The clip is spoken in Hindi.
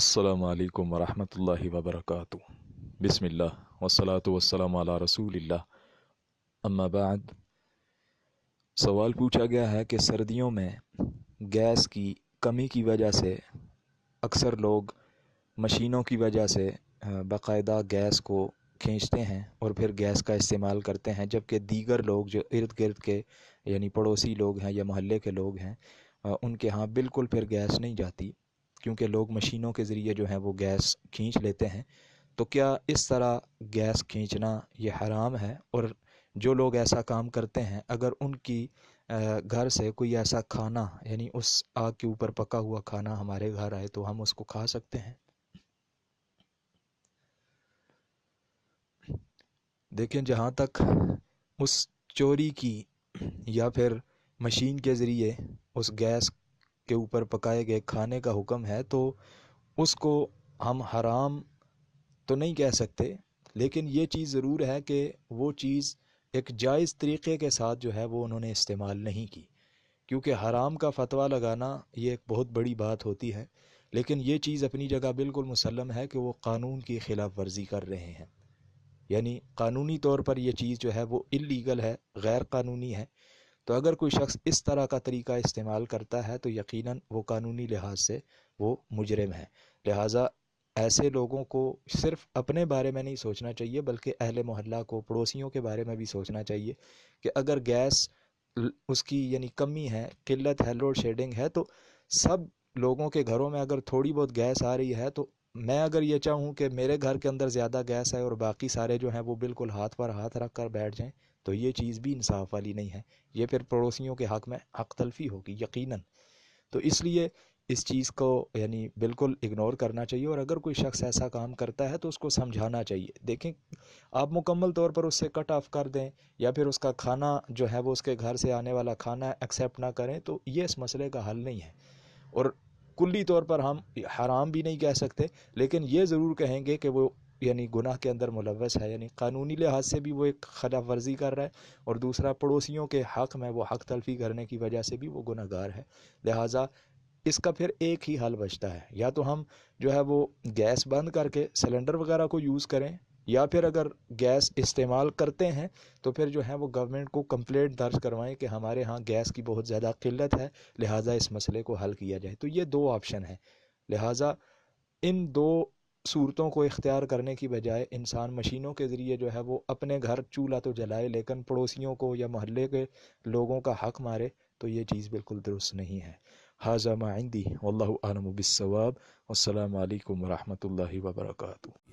अल्लाम वरहमल वबरक बसमिल्ल वसलात वसलम रसूल अम्माबाद सवाल पूछा गया है कि सर्दियों में गैस की कमी की वजह से अक्सर लोग मशीनों की वजह से बाकायदा गैस को खींचते हैं और फिर गैस का इस्तेमाल करते हैं जबकि दीगर लोग जो इर्द गिर्द के यानी पड़ोसी लोग हैं या महल्ले के लोग हैं उनके यहाँ बिल्कुल फिर गैस नहीं जाती क्योंकि लोग मशीनों के ज़रिए जो है वो गैस खींच लेते हैं तो क्या इस तरह गैस खींचना ये हराम है और जो लोग ऐसा काम करते हैं अगर उनकी घर से कोई ऐसा खाना यानी उस आग के ऊपर पका हुआ खाना हमारे घर आए तो हम उसको खा सकते हैं देखें जहाँ तक उस चोरी की या फिर मशीन के ज़रिए उस गैस के ऊपर पकाए गए खाने का हुक्म है तो उसको हम हराम तो नहीं कह सकते लेकिन ये चीज़ ज़रूर है कि वो चीज़ एक जायज़ तरीक़े के साथ जो है वो उन्होंने इस्तेमाल नहीं की क्योंकि हराम का फतवा लगाना ये एक बहुत बड़ी बात होती है लेकिन ये चीज़ अपनी जगह बिल्कुल मुसलम है कि वो कानून की ख़िलाफ़ वर्जी कर रहे हैं यानी कानूनी तौर पर यह चीज़ जो है वो इलीगल है गैर कानूनी है तो अगर कोई शख्स इस तरह का तरीका इस्तेमाल करता है तो यकीनन वो कानूनी लिहाज से वो मुजरम है लिहाजा ऐसे लोगों को सिर्फ अपने बारे में नहीं सोचना चाहिए बल्कि अहल मोहल्ला को पड़ोसियों के बारे में भी सोचना चाहिए कि अगर गैस उसकी यानी कमी है किल्लत है लोड शेडिंग है तो सब लोगों के घरों में अगर थोड़ी बहुत गैस आ रही है तो मैं अगर ये चाहूँ कि मेरे घर के अंदर ज़्यादा गैस है और बाकी सारे जो हैं वो बिल्कुल हाथ पर हाथ रख कर बैठ जाएँ तो ये चीज़ भी इंसाफ वाली नहीं है ये फिर पड़ोसियों के हक़ में हक़ तलफी होगी यकीन तो इसलिए इस चीज़ को यानी बिल्कुल इग्नोर करना चाहिए और अगर कोई शख्स ऐसा काम करता है तो उसको समझाना चाहिए देखें आप मुकम्मल तौर पर उससे कट ऑफ कर दें या फिर उसका खाना जो है वो उसके घर से आने वाला खाना एक्सेप्ट ना करें तो ये इस मसले का हल नहीं है और कुल्ली तौर पर हम हराम भी नहीं कह सकते लेकिन ये ज़रूर कहेंगे कि वो यानी गुनाह के अंदर मुलवस है यानी कानूनी लिहाज से भी वो एक खिलाफ वर्जी कर रहा है और दूसरा पड़ोसियों के हक़ में वो हक़ तलफी करने की वजह से भी वो गुनागार है लिहाजा इसका फिर एक ही हल बचता है या तो हम जो है वो गैस बंद करके सिलेंडर वगैरह को यूज़ करें या फिर अगर गैस इस्तेमाल करते हैं तो फिर जो है वो गवर्नमेंट को कंप्लेंट दर्ज करवाएं कि हमारे यहाँ गैस की बहुत ज़्यादा किल्लत है लिहाजा इस मसले को हल किया जाए तो ये दो ऑप्शन हैं लिहाजा इन दो सूरतों को इख्तियार करने की बजाय इंसान मशीनों के ज़रिए जो है वो अपने घर चूल्हा तो जलाए लेकिन पड़ोसियों को या महल्ले के लोगों का हक मारे तो ये चीज़ बिल्कुल दुरुस्त नहीं है हाजा माइंदी वल्लम बिसवाब अल्लाम वरहमल वर्का